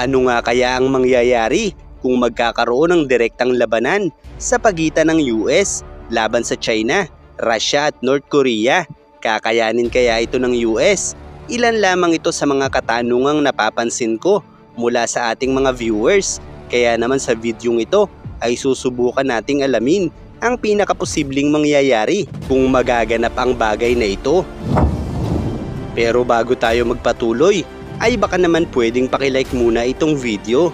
Ano nga kaya ang mangyayari kung magkakaroon ng direktang labanan sa pagitan ng US laban sa China, Russia at North Korea? Kakayanin kaya ito ng US? Ilan lamang ito sa mga katanungang napapansin ko mula sa ating mga viewers. Kaya naman sa videong ito ay susubukan nating alamin ang pinakaposibleng mangyayari kung magaganap ang bagay na ito. Pero bago tayo magpatuloy, ay baka naman pwedeng pakilike muna itong video.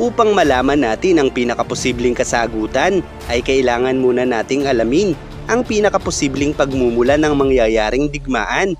Upang malaman natin ang pinakaposibleng kasagutan ay kailangan muna nating alamin ang pinakaposibleng pagmumula ng mangyayaring digmaan.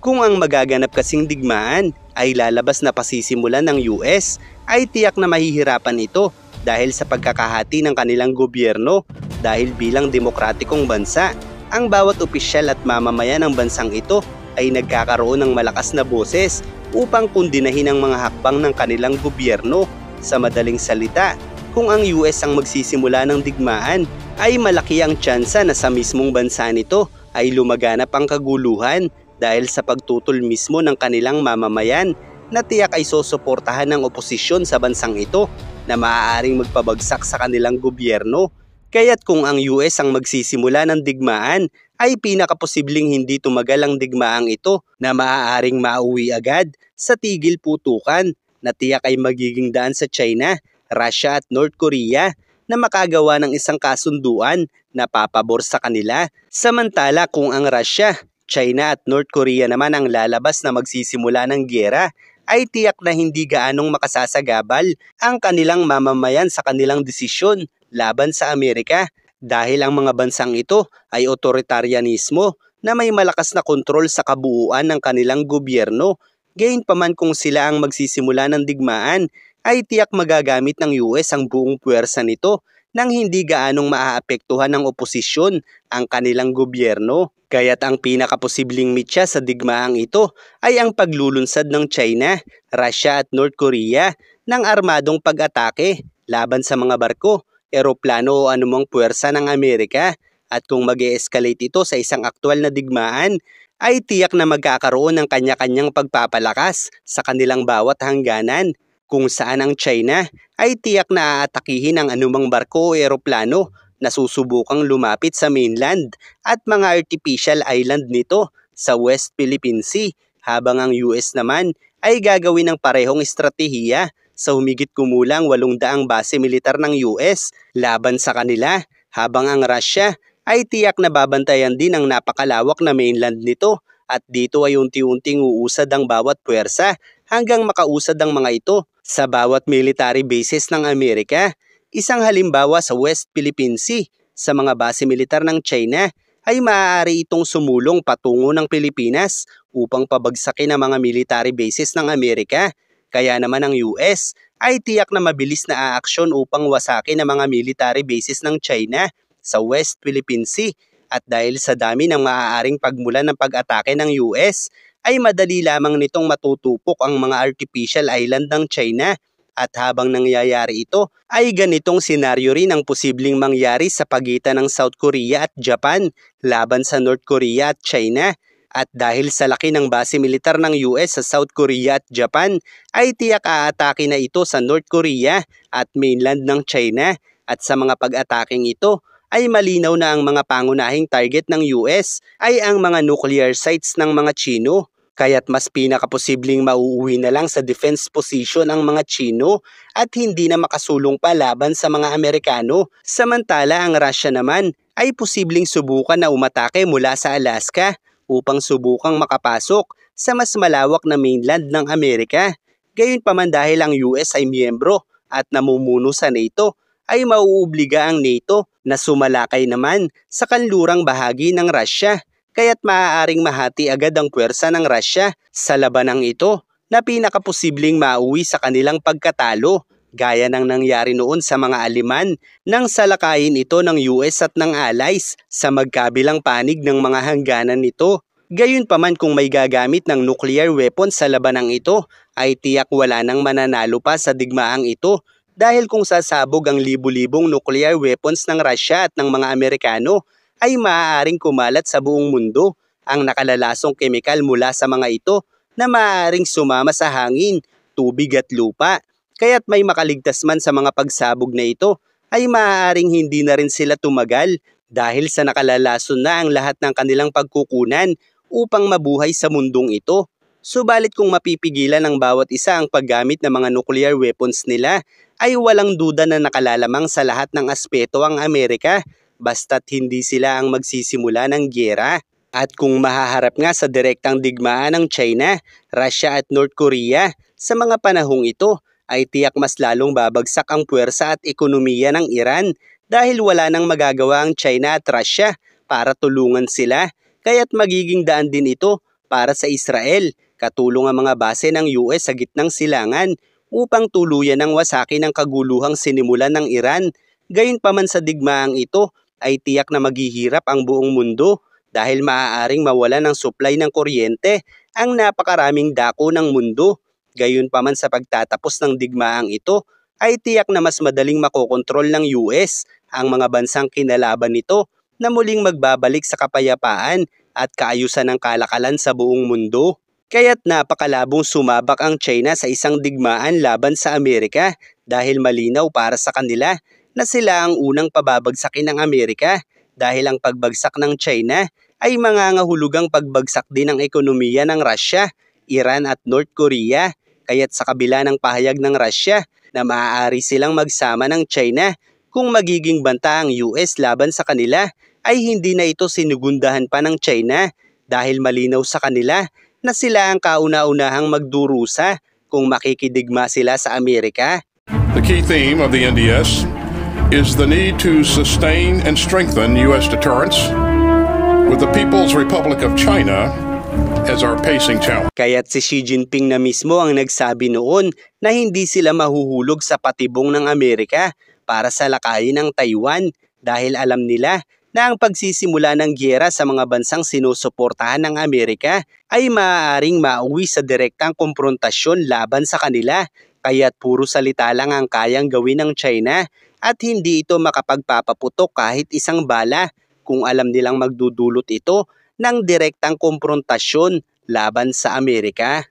Kung ang magaganap kasing digmaan ay lalabas na pasisimulan ng US ay tiyak na mahihirapan ito dahil sa pagkakahati ng kanilang gobyerno dahil bilang demokratikong bansa ang bawat opisyal at mamamayan ng bansang ito ay nagkakaroon ng malakas na boses upang kundinahin ang mga hakbang ng kanilang gobyerno. Sa madaling salita, kung ang US ang magsisimula ng digmaan, ay malaki ang tsansa na sa mismong bansa nito ay lumaganap ang kaguluhan dahil sa pagtutol mismo ng kanilang mamamayan na tiyak ay susuportahan ng oposisyon sa bansang ito na maaaring magpabagsak sa kanilang gobyerno. Kaya't kung ang US ang magsisimula ng digmaan ay pinakaposibleng hindi tumagal ang digmaang ito na maaaring mauwi agad sa tigil putukan na tiyak ay magiging daan sa China, Russia at North Korea na makagawa ng isang kasunduan na papabor sa kanila. Samantala kung ang Russia, China at North Korea naman ang lalabas na magsisimula ng gyera, ay tiyak na hindi gaanong makasasagabal ang kanilang mamamayan sa kanilang desisyon laban sa Amerika dahil ang mga bansang ito ay otoritarianismo na may malakas na kontrol sa kabuuan ng kanilang gobyerno. Gayon pa man kung sila ang magsisimula ng digmaan, ay tiyak magagamit ng US ang buong puwersa nito nang hindi gaanong maaapektuhan ng oposisyon ang kanilang gobyerno. Kaya't ang pinakaposibleng mitya sa digmaang ito ay ang paglulunsad ng China, Russia at North Korea ng armadong pag-atake laban sa mga barko eroplano o anumang puwersa ng Amerika at kung mag escalate ito sa isang aktwal na digmaan, ay tiyak na magkakaroon ng kanya-kanyang pagpapalakas sa kanilang bawat hangganan kung saan ang China ay tiyak na aatakihin ang anumang barko o eroplano na susubukang lumapit sa mainland at mga artificial island nito sa West Philippine Sea habang ang US naman ay gagawin ng parehong estratehiya sa humigit kumulang 800 base militar ng US laban sa kanila habang ang Russia ay tiyak na babantayan din ang napakalawak na mainland nito at dito ay unti-unting uusad ang bawat puwersa hanggang makausad ang mga ito sa bawat military bases ng Amerika. Isang halimbawa sa West Philippine Sea sa mga base militar ng China ay maaari itong sumulong patungo ng Pilipinas upang pabagsakin ang mga military bases ng Amerika kaya naman ang US ay tiyak na mabilis na aaksyon upang wasakin ang mga military bases ng China sa West Philippine Sea at dahil sa dami ng maaaring pagmula ng pag-atake ng US ay madali lamang nitong matutupok ang mga artificial island ng China at habang nangyayari ito ay ganitong senaryo rin ang posibleng mangyari sa pagitan ng South Korea at Japan laban sa North Korea at China at dahil sa laki ng base militar ng US sa South Korea at Japan, ay tiyak aatake na ito sa North Korea at mainland ng China. At sa mga pag-ataking ito, ay malinaw na ang mga pangunahing target ng US ay ang mga nuclear sites ng mga Chino. Kaya't mas pinakaposibleng mauuwi na lang sa defense position ang mga Chino at hindi na makasulong pa laban sa mga Amerikano. Samantala ang Russia naman ay posibleng subukan na umatake mula sa Alaska upang subukang makapasok sa mas malawak na mainland ng Amerika. Gayunpaman dahil ang US ay miyembro at namumuno sa NATO, ay mauubliga ang NATO na sumalakay naman sa kanlurang bahagi ng Russia kaya't maaaring mahati agad ang puwersa ng Russia sa labanang ito na pinakaposibleng mauwi sa kanilang pagkatalo Gaya ng nangyari noon sa mga Aliman nang salakayin ito ng US at ng allies sa magkabilang panig ng mga hangganan nito. Gayun pa man kung may gagamit ng nuclear weapon sa labanang ito ay tiyak wala nang mananalo pa sa digmaang ito dahil kung sasabog ang libu-libong nuclear weapons ng Russia at ng mga Amerikano ay maaaring kumalat sa buong mundo ang nakalalasong kemikal mula sa mga ito na maaaring sumama sa hangin, tubig at lupa kaya't may makaligtas man sa mga pagsabog na ito ay maaaring hindi na rin sila tumagal dahil sa nakalalason na ang lahat ng kanilang pagkukunan upang mabuhay sa mundong ito. Subalit kung mapipigilan ng bawat isa ang paggamit ng mga nuclear weapons nila, ay walang duda na nakalalamang sa lahat ng aspeto ang Amerika basta't hindi sila ang magsisimula ng gyera. At kung mahaharap nga sa direktang digmaan ng China, Russia at North Korea sa mga panahong ito, ay tiyak mas lalong babagsak ang puwersa at ekonomiya ng Iran dahil wala nang magagawa ang China at Russia para tulungan sila kaya't magiging daan din ito para sa Israel katulong ang mga base ng US sa gitnang silangan upang tuluyan ang wasaki ng kaguluhang sinimulan ng Iran. Gayon pa man sa digmaang ito ay tiyak na maghihirap ang buong mundo dahil maaaring mawala ng supply ng kuryente ang napakaraming dako ng mundo gayon pa man sa pagtatapos ng digmaang ito ay tiyak na mas madaling makokontrol ng US ang mga bansang kinalaban nito na muling magbabalik sa kapayapaan at kaayusan ng kalakalan sa buong mundo. Kaya't napakalabong sumabak ang China sa isang digmaan laban sa Amerika dahil malinaw para sa kanila na sila ang unang pababagsakin ng Amerika dahil ang pagbagsak ng China ay mangangahulugang pagbagsak din ng ekonomiya ng Russia, Iran at North Korea kaya't sa kabila ng pahayag ng Russia na maaari silang magsama ng China kung magiging banta ang US laban sa kanila ay hindi na ito sinugundahan pa ng China dahil malinaw sa kanila na sila ang kauna-unahang magdurusa kung makikidigma sila sa Amerika. The key theme of the NDS is the need to sustain and strengthen U.S. deterrence with the People's Republic of China as our pacing challenge. Kaya't si Xi Jinping na mismo ang nagsabi noon na hindi sila mahuhulog sa patibong ng Amerika para sa lakayin ng Taiwan dahil alam nila na ang pagsisimula ng giyera sa mga bansang sinusuportahan ng Amerika ay maaaring mauwi sa direktang komprontasyon laban sa kanila kaya't puro salita lang ang kayang gawin ng China at hindi ito makapagpapaputok kahit isang bala kung alam nilang magdudulot ito ng direktang komprontasyon laban sa Amerika.